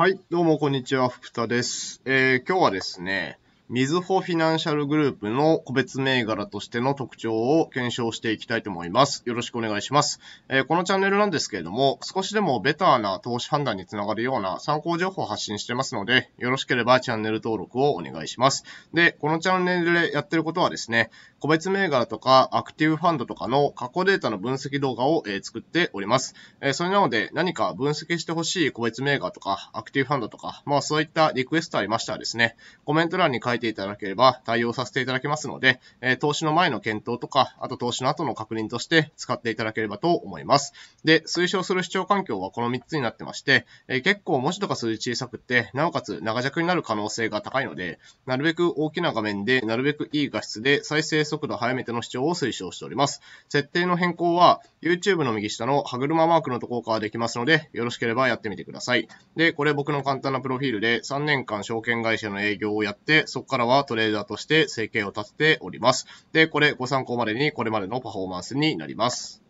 はい、どうもこんにちは、福田です。えー、今日はですね、みずほフィナンシャルグループの個別銘柄としての特徴を検証していきたいと思います。よろしくお願いします。えー、このチャンネルなんですけれども、少しでもベターな投資判断につながるような参考情報を発信してますので、よろしければチャンネル登録をお願いします。で、このチャンネルでやってることはですね、個別銘柄とかアクティブファンドとかの過去データの分析動画を、え作っております。えそれなので何か分析してほしい個別銘柄とかアクティブファンドとか、まあそういったリクエストありましたらですね、コメント欄に書いていただければ対応させていただきますので、え投資の前の検討とか、あと投資の後の確認として使っていただければと思います。で、推奨する視聴環境はこの3つになってまして、え結構文字とか数字小さくて、なおかつ長尺になる可能性が高いので、なるべく大きな画面で、なるべくいい画質で再生速度早めての視聴を推奨しております。設定の変更は YouTube の右下の歯車マークのところからできますので、よろしければやってみてください。で、これ僕の簡単なプロフィールで3年間証券会社の営業をやって、そこからはトレーダーとして生計を立てております。で、これご参考までにこれまでのパフォーマンスになります。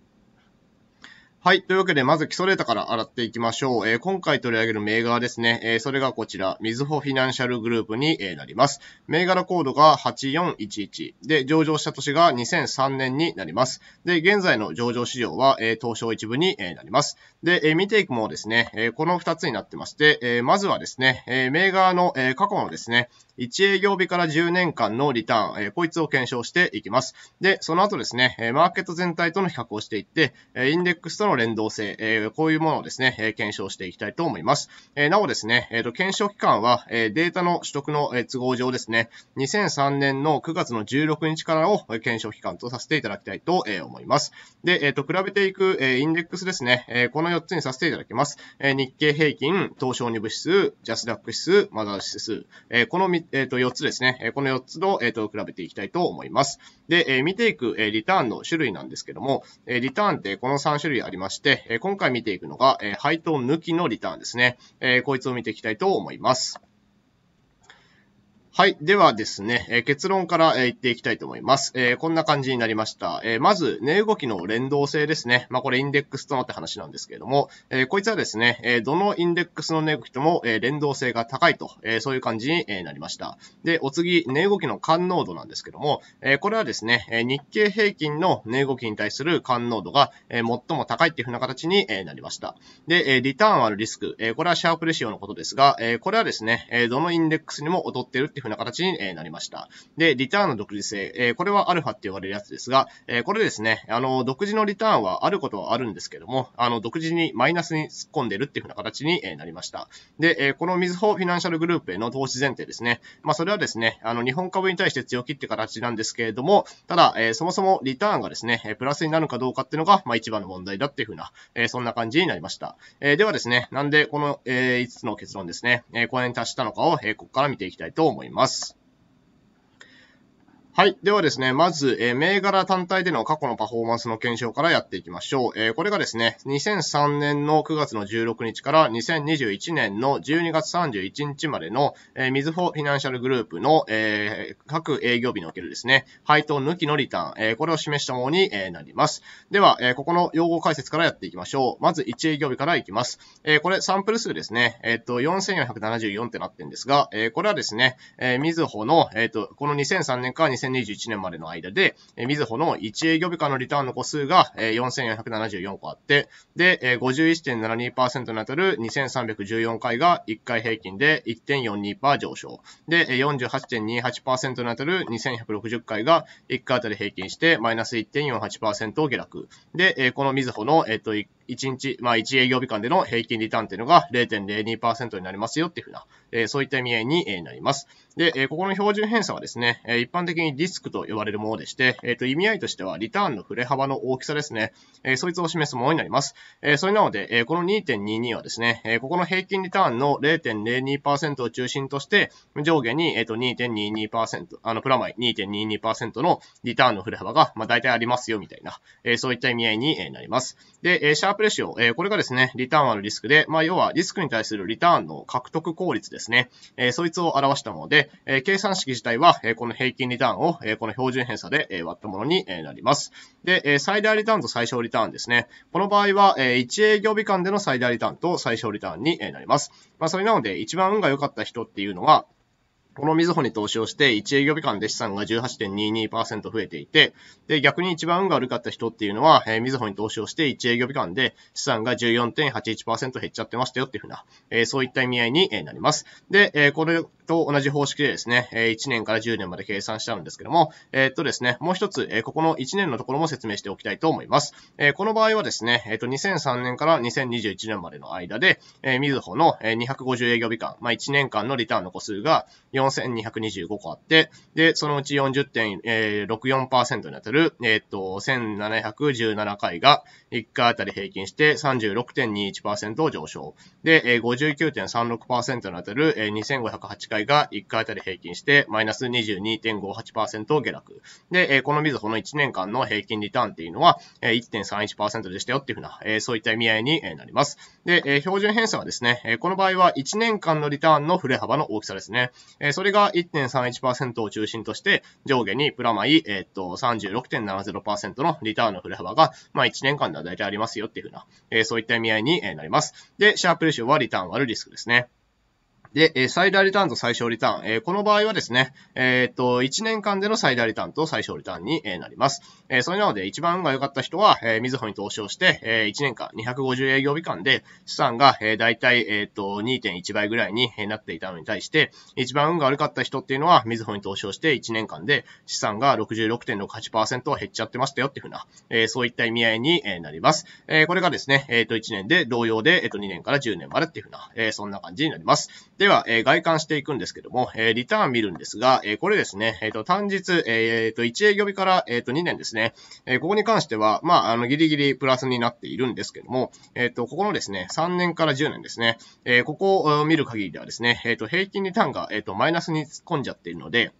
はい。というわけで、まず基礎データから洗っていきましょう。えー、今回取り上げる銘柄ですね。えー、それがこちら、みずほフィナンシャルグループに、えー、なります。銘柄コードが8411。で、上場した年が2003年になります。で、現在の上場市場は、え東証一部に、えなります。で、え見ていくもですね、えこの2つになってまして、えまずはですね、え銘柄の、え過去のですね、1営業日から10年間のリターン、えこいつを検証していきます。で、その後ですね、マーケット全体との比較をしていって、インデックスとの連動性、えこういうものをですね、検証していきたいと思います。えなおですね、えー、検証期間は、えデータの取得の、都合上ですね、2003年の9月の16日からを検証期間とさせていただきたいと、思います。で、えっ、と、比べていく、インデックスですね、この4つにさせていただきます。日経平均、東証2部指数、ジャスダック指数、マザー指数、この3えっ、と、4つですね。この4つと、えっ、と、比べていきたいと思います。で、え見ていく、えリターンの種類なんですけども、えリターンってこの3種類ありまして、え今回見ていくのが、え配当抜きのリターンですね。えこいつを見ていきたいと思います。はい。ではですね、え結論から、え言っていきたいと思います。えこんな感じになりました。えまず、値動きの連動性ですね。まあ、これインデックスとなって話なんですけれども、えこいつはですね、えどのインデックスの値動きとも、え連動性が高いと、えそういう感じに、えなりました。で、お次、値動きの感濃度なんですけども、えこれはですね、え日経平均の値動きに対する感濃度が、え最も高いっていうふうな形に、えなりました。で、えリターンあるリスク、えこれはシャープレシオのことですが、えこれはですね、えどのインデックスにも劣ってるっていう風な形になりました。で、リターンの独自性、えこれはアルファって呼ばれるやつですが、えこれですね、あの、独自のリターンはあることはあるんですけども、あの、独自にマイナスに突っ込んでるっていう風な形になりました。で、えこのみずほフィナンシャルグループへの投資前提ですね。まあ、それはですね、あの、日本株に対して強気って形なんですけれども、ただ、えそもそもリターンがですね、プラスになるかどうかっていうのが、まあ、一番の問題だっていう風な、えそんな感じになりました。えではですね、なんでこの、え5つの結論ですね、えこれに達したのかを、えここから見ていきたいと思います。ます。はい。ではですね、まず、えー、銘柄単体での過去のパフォーマンスの検証からやっていきましょう。えー、これがですね、2003年の9月の16日から2021年の12月31日までの、えー、みずほフィナンシャルグループの、えー、各営業日におけるですね、配当抜きのリターン、えー、これを示したものに、えー、なります。では、えー、ここの用語解説からやっていきましょう。まず、1営業日からいきます。えー、これ、サンプル数ですね、えっ、と、4474ってなってるんですが、えー、これはですね、えー、みずほの、えっ、と、この2003年から2021 2021年までの間で、えー、みずほの1営業日間のリターンの個数が、えー、4474個あって、で、えー、51.72%にあたる2314回が1回平均で1.42%上昇。で、48.28%にあたる2160回が1回あたり平均してマイナス1.48%下落。で、えー、このみずほの、えっ、と、1日、まあ1営業日間での平均リターンっていうのが0.02%になりますよっていうふうな、えー、そういった意味合いに、なります。で、えー、ここの標準偏差はですね、え一般的にリスクと呼ばれるものでして、えっ、と、意味合いとしてはリターンの振れ幅の大きさですね、えそいつを示すものになります。えそれなので、えこの2.22はですね、えここの平均リターンの0.02%を中心として、上下に、えっ、と、2.22%、あの、プラマイ2.22%のリターンの振れ幅が、まあ、大体ありますよ、みたいな、えそういった意味合いに、なります。で、えシャーププレシオ、えー、これがですね、リターンあるリスクで、まあ、要はリスクに対するリターンの獲得効率ですね、えー、そいつを表したもので、えー、計算式自体は、えー、この平均リターンを、えー、この標準偏差で、えー、割ったものに、えなります。で、えー、最大リターンと最小リターンですね。この場合は、えー、1営業日間での最大リターンと最小リターンに、えなります。まあ、それなので、一番運が良かった人っていうのは、このみずほに投資をして、1営業日間で資産が18.22%増えていて、で、逆に一番運が悪かった人っていうのは、えー、みずほに投資をして、1営業日間で資産が14.81%減っちゃってましたよっていうふうな、えー、そういった意味合いになります。で、えー、これ、と同じ方式でですね、1年から10年まで計算したんですけども、えっとですね、もう一つ、ここの1年のところも説明しておきたいと思います。この場合はですね、えっと、2003年から2021年までの間で、みずほの250営業日間、まあ、1年間のリターンの個数が4225個あって、で、そのうち40.64%に当たる、えっと、1717回が1回あたり平均して36.21%上昇。で、59.36%に当たる2508回体が1回あたり平均して、マイナス22.58%下落。で、えこのみずほの1年間の平均リターンっていうのは、え1.31%でしたよっていうふうな、えそういった意味合いになります。で、え標準偏差はですね、えこの場合は1年間のリターンの振れ幅の大きさですね。えそれが1.31%を中心として、上下にプラマイ、えっと、36.70%のリターンの振れ幅が、まあ、1年間では大体ありますよっていうふうな、えそういった意味合いになります。で、シャープレシオはリターン割るリスクですね。で、え最大リターンと最小リターン。えこの場合はですね、えっ、ー、と、1年間での最大リターンと最小リターンに、なります。えそれなので、一番運が良かった人は、えー、みずほに投資をして、え1年間250営業日間で資産が、え大体、えっ、と、2.1倍ぐらいになっていたのに対して、一番運が悪かった人っていうのは、みずほに投資をして1年間で資産が66.68%減っちゃってましたよっていうふうな、そういった意味合いに、なります。えこれがですね、えっ、と、1年で同様で、えっ、と、2年から10年までっていうふうな、そんな感じになります。ででは、えー、外観していくんですけども、えー、リターン見るんですが、えー、これですね、えっ、と、単日、えっ、と、1営業日から、えっ、と、2年ですね、えここに関しては、まあ、あの、ギリギリプラスになっているんですけども、えっ、と、ここのですね、3年から10年ですね、えここを見る限りではですね、えっ、と、平均リターンが、えっ、と、マイナスに突っ込んじゃっているので、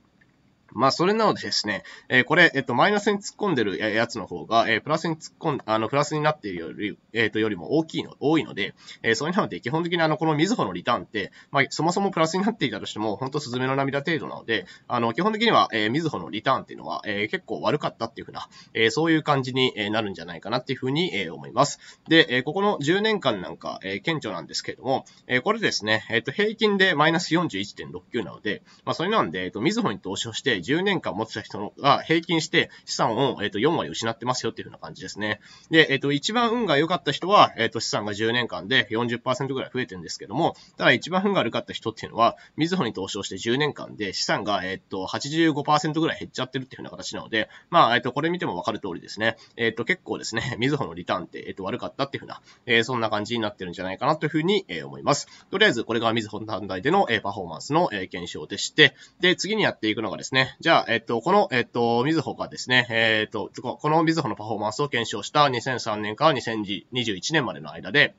まあ、それなのでですね、えー、これ、えっと、マイナスに突っ込んでるやつの方が、えー、プラスに突っ込ん、あの、プラスになっているより、えっ、ー、と、よりも大きいの、多いので、えそれなので、基本的にあの、このみずほのリターンって、まあ、そもそもプラスになっていたとしても、本当スズメの涙程度なので、あの、基本的には、えみずほのリターンっていうのは、え結構悪かったっていうふうな、えそういう感じになるんじゃないかなっていうふうに、え思います。で、えここの10年間なんか、え顕著なんですけれども、えこれですね、えっ、と、平均でマイナス41.69なので、まあ、それなんで、えっ、と、みずほに投資をして、り10年間持ってた人が平均して資産を、えー、と4割失ってますよっていううな感じですね。で、えっ、ー、と、一番運が良かった人は、えっ、ー、と、資産が10年間で40%ぐらい増えてるんですけども、ただ一番運が悪かった人っていうのは、みずほに投資をして10年間で資産が、えっ、ー、と、85%ぐらい減っちゃってるっていううな形なので、まあ、えっ、と、これ見てもわかる通りですね。えっ、と、結構ですね、みずほのリターンって、えっ、と、悪かったっていうふうな、えそんな感じになってるんじゃないかなというふうに、え思います。とりあえず、これがみずほの団体での、えパフォーマンスの、え検証でして、で、次にやっていくのがですね、じゃあ、えっと、この、えっと、みずほがですね、えっと、このみずほのパフォーマンスを検証した2003年から2021年までの間で、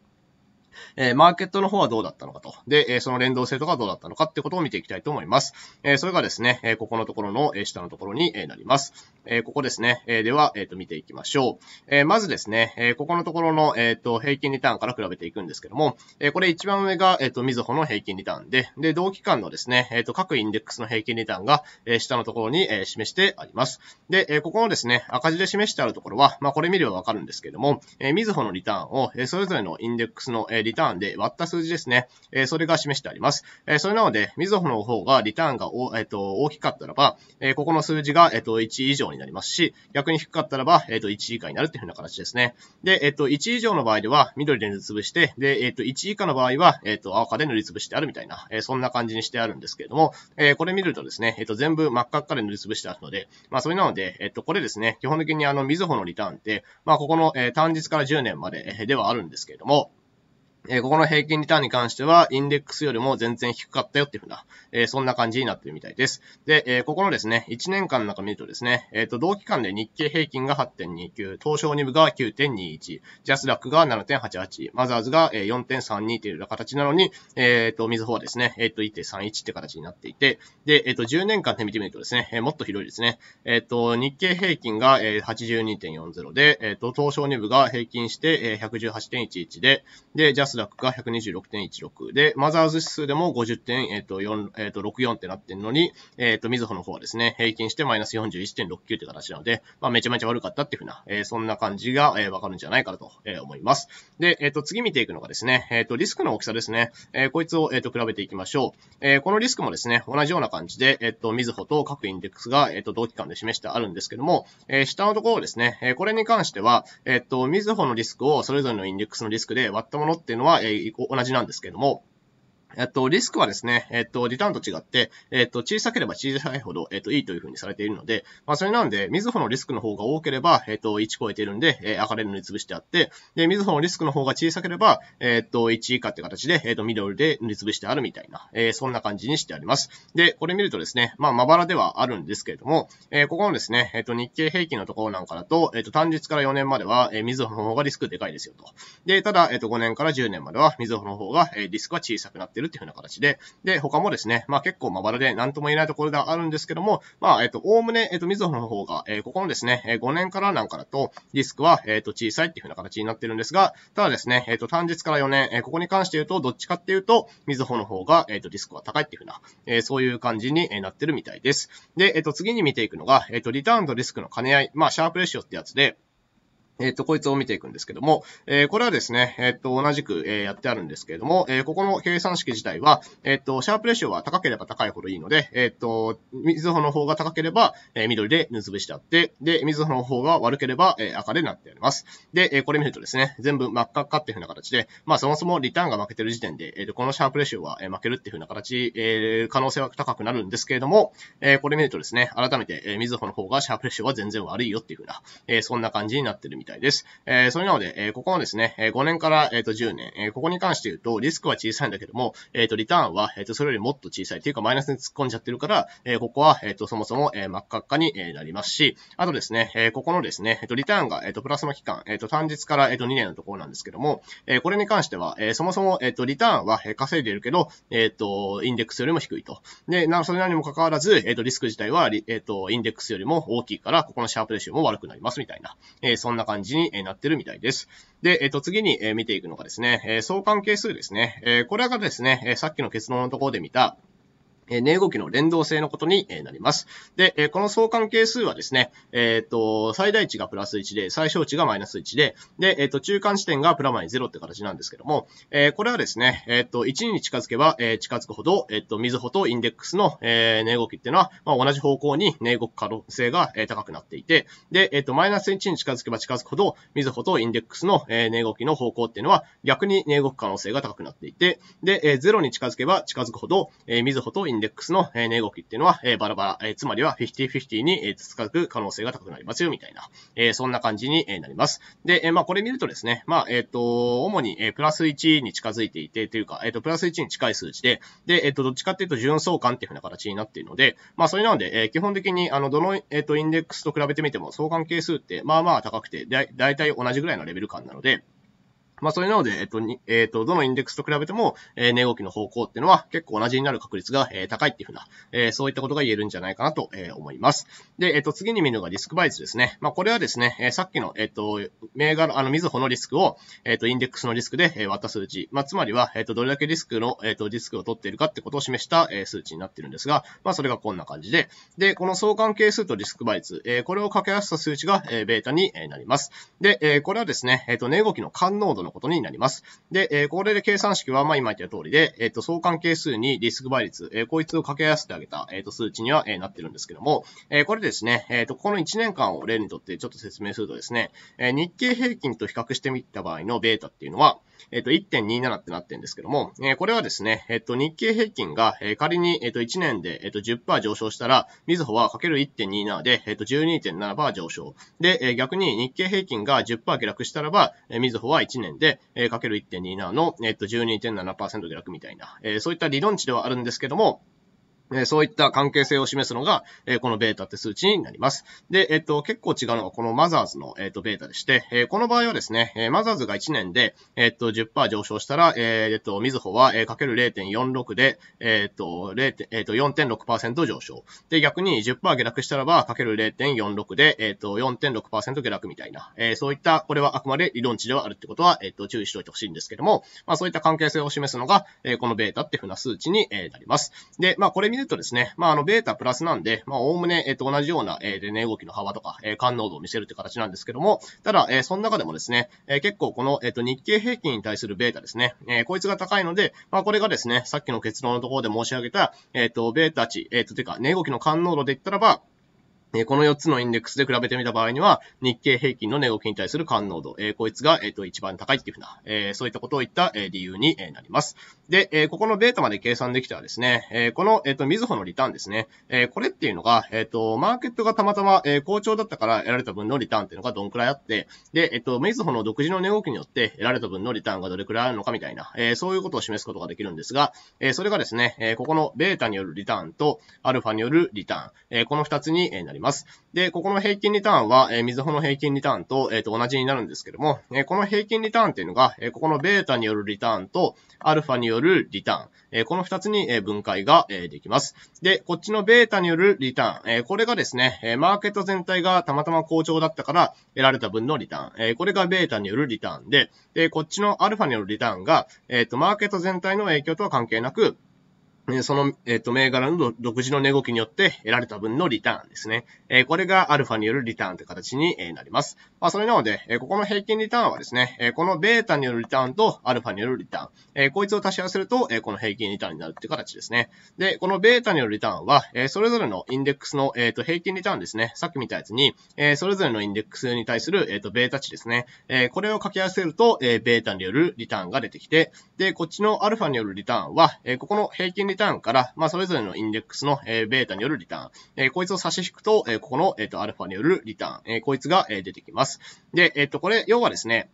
えー、マーケットの方はどうだったのかと。で、えー、その連動性とかどうだったのかってことを見ていきたいと思います。えー、それがですね、えここのところの、え下のところに、えなります。えここですね。えでは、えっ、と、見ていきましょう。えまずですね、えここのところの、えっ、と、平均リターンから比べていくんですけども、えこれ一番上が、えっ、と、みずほの平均リターンで、で、同期間のですね、えっ、と、各インデックスの平均リターンが、え下のところに、え示してあります。で、えここのですね、赤字で示してあるところは、まあ、これ見ればわかるんですけども、えみずほのリターンを、えそれぞれのインデックスの、えリターンで割った数字ですね、えそれが示してあります。えそれなので、みずほの方がリターンが、えっ、と、大きかったらば、えここの数字が、えっ、と、1以上にになりますし、逆に低かったらば、えっ、と、1以下になるいうな形ですね。で、えっ、と、1以上の場合では、緑で塗りつぶして、で、えっ、と、1以下の場合は、えっ、と、赤で塗りつぶしてあるみたいな、えそんな感じにしてあるんですけれども、えこれ見るとですね、えっ、と、全部真っ赤っかで塗りつぶしてあるので、まあ、それなので、えっ、と、これですね、基本的にあの、みずほのリターンって、まあ、ここの、え単日から10年までではあるんですけれども、えここの平均リターンに関しては、インデックスよりも全然低かったよっていうふうな、えー、そんな感じになってるみたいです。で、えー、ここのですね、1年間の中見るとですね、えっ、ー、と、同期間で日経平均が8.29、東証2部が9.21、ジャスラックが7.88、マザーズが4.32というような形なのに、えっ、と、みずはですね、えっ、と、1.31って形になっていて、で、えっ、と、10年間で見てみるとですね、えもっと広いですね。えっ、と、日経平均が82.40で、えっ、と、東証2部が平均して118.11で、で、ジャススダックが126.16で、マザーズ指数でも50.44、えっと、えっ64ってなってるのに、えっと、みずほの方はですね、平均してマイナス41.69って形なので、まあ、めちゃめちゃ悪かったっていうふうな、えー、そんな感じが、えー、わかるんじゃないかなと、えー、思います。で、えっ、と、次見ていくのがですね、えっ、と、リスクの大きさですね。えー、こいつを、えっ、と、比べていきましょう。えー、このリスクもですね、同じような感じで、えっ、と、みずほと各インデックスが、えっ、と、同期間で示してあるんですけども、えー、下のところですね、えー、これに関しては、えっ、と、みずほのリスクをそれぞれのインデックスのリスクで割ったものっていうののは、えー、同じなんですけれども、えっと、リスクはですね、えっと、リターンと違って、えっと、小さければ小さいほど、えっと、いいというふうにされているので、まあ、それなんで、水穂のリスクの方が多ければ、えっと、1超えているんで、えー、赤レンに潰してあって、で、水穂のリスクの方が小さければ、えっと、1以下って形で、えっと、ミドルで塗りつぶしてあるみたいな、えー、そんな感じにしてあります。で、これ見るとですね、まあ、まばらではあるんですけれども、えー、ここのですね、えっと、日経平均のところなんかだと、えっと、単日から4年までは、えー、穂の方がリスクでかいですよと。で、ただ、えっと、5年から10年までは、水穂の方が、えー、リスクは小さくなっててるっていうふうな形で、で、他もですね、まあ結構まばらで何とも言えないところではあるんですけども、まあ、えっと、おおむね、えっと、みずほの方が、えここのですね、え5年からなんかだと、リスクは、えっと、小さいっていうふうな形になってるんですが、ただですね、えっと、単日から4年、えここに関して言うと、どっちかっていうと、みずほの方が、えっと、リスクは高いっていうふうな、えそういう感じになってるみたいです。で、えっと、次に見ていくのが、えっと、リターンとリスクの兼ね合い、まあ、シャープレシオってやつで、えっ、と、こいつを見ていくんですけども、えー、これはですね、えっ、ー、と、同じく、えー、やってあるんですけれども、えここの計算式自体は、えっ、と、シャープレシオは高ければ高いほどいいので、えっ、と、水穂の方が高ければ、え緑で塗ぶしてあって、で、水穂の方が悪ければ、え赤でなってあります。で、えこれ見るとですね、全部真っ赤っかっていうふうな形で、まあ、そもそもリターンが負けてる時点で、えっ、と、このシャープレシオは、え負けるっていうふうな形、え可能性は高くなるんですけれども、えこれ見るとですね、改めて、え水穂の方がシャープレシオは全然悪いよっていうふうな、えそんな感じになってるみたいたいです。えー、それなので、えー、ここのですね、え5年から、えー、と10年、えー、ここに関して言うと、リスクは小さいんだけども、えっ、ー、と、リターンは、えっ、ー、と、それよりもっと小さいというか、マイナスに突っ込んじゃってるから、えー、ここは、えっ、と、そもそも、えー、真っ赤っかに、えなりますし、あとですね、えー、ここのですね、えっ、と、リターンが、えっ、と、プラスの期間、えっ、と、単日から、えっ、と、2年のところなんですけども、えー、これに関しては、えー、そもそも、えっ、と、リターンは、え稼いでるけど、えっ、と、インデックスよりも低いと。で、な、それなりにも関わらず、えっ、と、リスク自体は、えっ、と、インデックスよりも大きいから、ここのシャープレシオも悪くなります、みたいな。えー、そんな感じ感じになってるみたいです。で、えっと、次に見ていくのがですね、相関係数ですね。これがですね、さっきの結論のところで見た、値動きの連動性のことになります。で、この相関係数はですね、えっ、ー、と、最大値がプラス1で、最小値がマイナス1で、で、えっ、ー、と、中間地点がプラマイゼロって形なんですけども、えー、これはですね、えっ、と、1に近づけば、え近づくほど、えっ、と、水穂ほとインデックスの、え値動きっていうのは、まあ、同じ方向に値動く可能性が、え高くなっていて、で、えっ、と、マイナス1に近づけば近づくほど、水穂ほとインデックスの、え値動きの方向っていうのは、逆に値動く可能性が高くなっていて、で、え0に近づけば近づくほど、えー、みほとインデックスンデックスの値動きっていうのは、えバラバラ、えつまりは50-50に、えー、続く可能性が高くなりますよ、みたいな、えそんな感じになります。で、えまあ、これ見るとですね、まあ、えっ、と、主に、えプラス1に近づいていて、というか、えっ、と、プラス1に近い数値で、で、えっ、と、どっちかっていうと、純相関っていうふうな形になっているので、まあ、それなので、え基本的に、あの、どの、えっ、と、インデックスと比べてみても、相関係数って、まあまあ高くて、だいたい同じぐらいのレベル感なので、まあ、それなので、えっと、にえっと、どのインデックスと比べても、えー、値動きの方向っていうのは結構同じになる確率が、えー、高いっていうふうな、えー、そういったことが言えるんじゃないかなと、えー、思います。で、えっと、次に見るのがリスクバイスですね。まあ、これはですね、えー、さっきの、えっと、銘柄、あの、水穂のリスクを、えっと、インデックスのリスクで、え割った数値。まあ、つまりは、えっと、どれだけリスクの、えっと、リスクを取っているかってことを示した、えー、数値になってるんですが、まあ、それがこんな感じで、で、この相関係数とリスクバイス、えー、これを掛け合わせた数値が、えー、ベータになります。で、えー、これはですね、えっと、値動きの感濃度ののことになります。で、えー、これで計算式は、まあ、今言った通りで、えっ、ー、と、相関係数にリスク倍率、えー、こいつを掛け合わせてあげた、えっ、と、数値には、えなってるんですけども、えこれですね、えっ、と、この1年間を例にとってちょっと説明するとですね、え日経平均と比較してみた場合のベータっていうのは、えっ、と、1.27ってなってるんですけども、えこれはですね、えっ、と、日経平均が、え仮に、えっ、と、1年で、えっ、と、10%上昇したら、みずほはかける1.27で、えっ、と、12.7%上昇。で、え逆に日経平均が10%下落したらば、えみずほは1年で、えー、かける1.27の、えっと、12.7%で楽みたいな、えー、そういった理論値ではあるんですけども、そういった関係性を示すのが、このベータって数値になります。で、えっと、結構違うのがこのマザーズの、えっと、ベータでして、この場合はですね、マザーズが1年で、えっと、10%上昇したら、えっと、みずほは、かける0.46で、えっと、0. 4.6%上昇。で、逆に10%下落したらば、かける0.46で、えっと、4.6%下落みたいな、そういった、これはあくまで理論値ではあるってことは、えっと、注意しておいてほしいんですけども、まあ、そういった関係性を示すのが、このベータっていうふうな数値に、なります。で、まあ、これうとですね、まあ、あの、ベータプラスなんで、まあ、おおむね、えっ、と、同じような、えー、で、値動きの幅とか、えー、感濃度を見せるという形なんですけども、ただ、えー、その中でもですね、えー、結構この、えっ、ー、と、日経平均に対するベータですね、えー、こいつが高いので、まあ、これがですね、さっきの結論のところで申し上げた、えっ、ー、と、ベータ値、えっ、ー、と、てか、値動きの感濃度で言ったらば、この4つのインデックスで比べてみた場合には、日経平均の値動きに対する感濃度、こいつが、一番高いっていうふうな、そういったことを言った、理由に、なります。で、ここのベータまで計算できたらですね、この、えっ、と、みずほのリターンですね、これっていうのが、えっ、と、マーケットがたまたま、好調だったから得られた分のリターンっていうのがどんくらいあって、で、えっ、と、みずほの独自の値動きによって得られた分のリターンがどれくらいあるのかみたいな、そういうことを示すことができるんですが、それがですね、ここのベータによるリターンと、アルファによるリターン、この2つに、なります。ります。で、ここの平均リターンは、えー、みずほの平均リターンと、えっ、ー、と、同じになるんですけども、えー、この平均リターンっていうのが、えここのベータによるリターンと、アルファによるリターン、えこの二つに、え分解が、えできます。で、こっちのベータによるリターン、えこれがですね、えマーケット全体がたまたま好調だったから得られた分のリターン、えこれがベータによるリターンで、で、こっちのアルファによるリターンが、えっ、と、マーケット全体の影響とは関係なく、その、えっ、と、銘柄の独自の値動きによって得られた分のリターンですね。えこれがアルファによるリターンという形になります。まあ、それなので、えここの平均リターンはですね、えこのベータによるリターンとアルファによるリターン、えこいつを足し合わせると、えこの平均リターンになるっていう形ですね。で、このベータによるリターンは、えそれぞれのインデックスの、えっ、と、平均リターンですね。さっき見たやつに、えそれぞれのインデックスに対する、えっ、と、ベータ値ですね。えこれを掛け合わせると、えベータによるリターンが出てきて、で、こっちのアルファによるリターンは、えここの平均リターンターンから、まあ、それぞれのインデックスの、えー、ベータによるリターン、えー、こいつを差し引くと、えー、ここの、えっ、と、アルファによるリターン、えー、こいつが、えー、出てきます。で、えっ、と、これ、要はですね、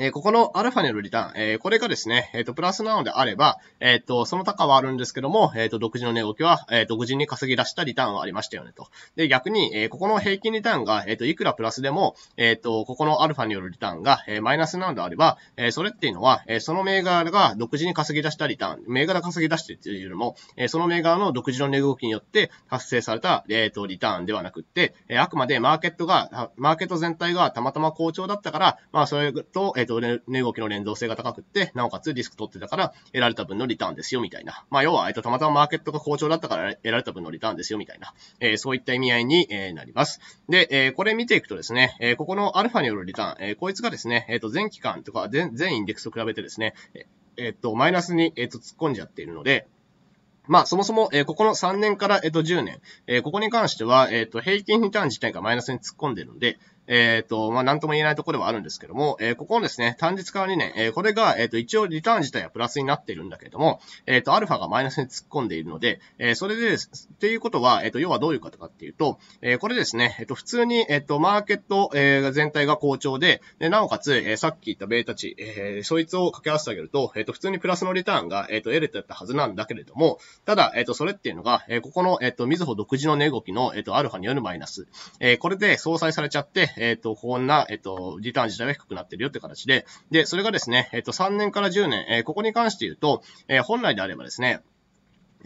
えここのアルファによるリターン、えこれがですね、えっ、と、プラスなのであれば、えっ、と、その高はあるんですけども、えっ、と、独自の値動きは、え独自に稼ぎ出したリターンはありましたよねと。で、逆に、えここの平均リターンが、えっ、と、いくらプラスでも、えっ、と、ここのアルファによるリターンが、えマイナスなのであれば、えそれっていうのは、えその銘柄が独自に稼ぎ出したリターン、銘柄稼ぎ出してっていうよりも、えその銘柄の独自の値動きによって発生された、えっ、と、リターンではなくって、えあくまでマーケットが、マーケット全体がたまたま好調だったから、まあ、それと、えと値動きの連動性が高くって、なおかつリスク取ってたから得られた分のリターンですよみたいな。まあ要は、えっと、たまたまマーケットが好調だったから得られた分のリターンですよみたいな、えー、そういった意味合いに、えー、なります。で、えー、これ見ていくとですね、えー、ここのアルファによるリターン、えー、こいつがですね、えっ、ー、と、全期間とか全、全インデックスと比べてですね、えっ、ー、と、マイナスに、えっ、ー、と、突っ込んじゃっているので、まあ、そもそも、えー、ここの3年から、えっ、ー、と、10年、えー、ここに関しては、えっ、と、平均リターン自体がマイナスに突っ込んでいるので、えっ、ー、と、まあ、なんとも言えないところではあるんですけども、えー、ここのですね、単日から2年、えー、これが、えっ、と、一応リターン自体はプラスになっているんだけれども、えっ、と、アルファがマイナスに突っ込んでいるので、えそれでです、っていうことは、えっ、と、要はどういうことかっていうと、えこれですね、えっ、と、普通に、えっ、と、マーケット、え全体が好調で、で、なおかつ、えさっき言ったベータ値、えそいつを掛け合わせてあげると、えっ、と、普通にプラスのリターンが、えっ、と、得れてたはずなんだけれども、ただ、えっ、と、それっていうのが、えここの、えっ、と、みずほ独自の値動きの、えっ、と、アルファによるマイナス、えこれで相殺されちゃって、えっ、ー、と、こんな、えっ、ー、と、リターン自体は低くなってるよって形で、で、それがですね、えっ、と、3年から10年、えここに関して言うと、え本来であればですね、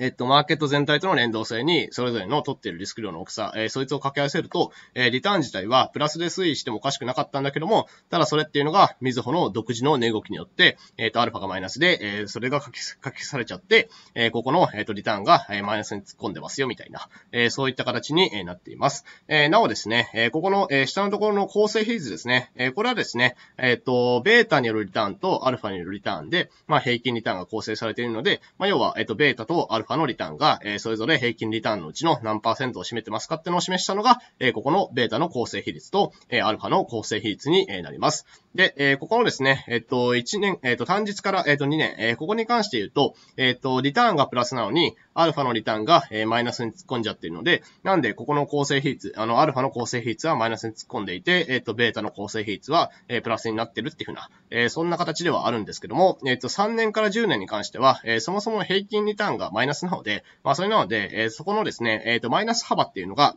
えっと、マーケット全体との連動性に、それぞれの取っているリスク量の大きさ、えー、そいつを掛け合わせると、えー、リターン自体はプラスで推移してもおかしくなかったんだけども、ただそれっていうのが、みずほの独自の値動きによって、えっ、ー、と、アルファがマイナスで、えー、それが書き、書きされちゃって、えー、ここの、えっ、ー、と、リターンが、えー、マイナスに突っ込んでますよ、みたいな、えー、そういった形に、えー、なっています。えー、なおですね、えー、ここの、えー、下のところの構成比率ですね、えー、これはですね、えっ、と、ベータによるリターンとアルファによるリターンで、まあ、平均リターンが構成されているので、まあ、要は、えっ、と、ベータとアルファかのリターンが、えそれぞれ平均リターンのうちの何パーセントを占めてますかってのを示したのが、えここのベータの構成比率と、えアルファの構成比率になります。で、えここのですね、えっと、1年、えっと、単日から、えっと、2年、えここに関して言うと、えっと、リターンがプラスなのに、アルファのリターンが、マイナスに突っ込んじゃっているので、なんで、ここの構成比率、あの、アルファの構成比率はマイナスに突っ込んでいて、えっ、と、ベータの構成比率は、プラスになってるっていうふうな、そんな形ではあるんですけども、えっ、と、3年から10年に関しては、そもそも平均リターンがマイナスなので、まあ、それなので、そこのですね、えっ、と、マイナス幅っていうのが、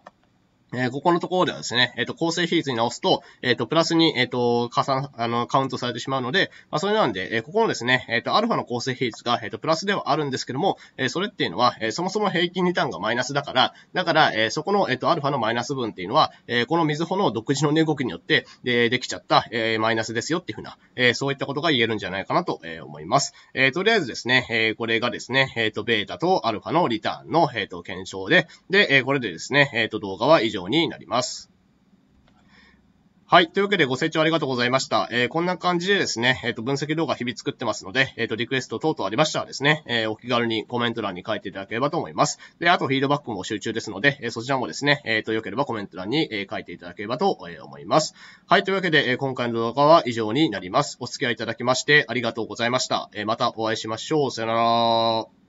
えー、ここのところではですね、えっ、ー、と、構成比率に直すと、えっ、ー、と、プラスに、えっ、と、加算、あの、カウントされてしまうので、まあ、それなんで、えここのですね、えっ、と、アルファの構成比率が、えっ、と、プラスではあるんですけども、えそれっていうのは、えそもそも平均リターンがマイナスだから、だから、えそこの、えっ、と、アルファのマイナス分っていうのは、えこの水穂の独自の値動きによって、で、できちゃった、えマイナスですよっていうふうな、えそういったことが言えるんじゃないかなと、え思います。えとりあえずですね、えこれがですね、えっ、と、ベータとアルファのリターンの、えっ、と、検証で、で、えこれでですね、えっ、と、動画は以上上になります。はい。というわけでご清聴ありがとうございました。えー、こんな感じでですね、えっ、ー、と、分析動画日々作ってますので、えっ、ー、と、リクエスト等々ありましたらですね、えお気軽にコメント欄に書いていただければと思います。で、あと、フィードバックも集中ですので、えそちらもですね、えっ、と、良ければコメント欄に、え書いていただければと、思います。はい。というわけで、え今回の動画は以上になります。お付き合いいただきましてありがとうございました。えまたお会いしましょう。さよなら。